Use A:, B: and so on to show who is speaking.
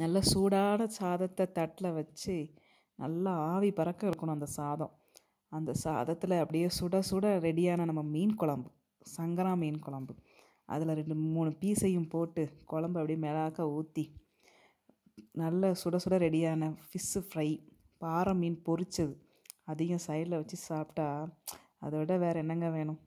A: நல்ல சூடான சாதத்தை தட்டில் வச்சு நல்லா ஆவி பறக்க இருக்கணும் அந்த சாதம் அந்த சாதத்தில் அப்படியே சுட சுட ரெடியான நம்ம மீன் குழம்பு சங்கரா மீன் குழம்பு அதில் ரெண்டு மூணு பீஸையும் போட்டு குழம்பு அப்படியே மிளகாக்க ஊற்றி நல்ல சுட சுட ரெடியான ஃபிஷ்ஷு ஃப்ரை பாறை மீன் பொரிச்சது அதிகம் சைடில் வச்சு சாப்பிட்டா அதை விட வேறு என்னங்க வேணும்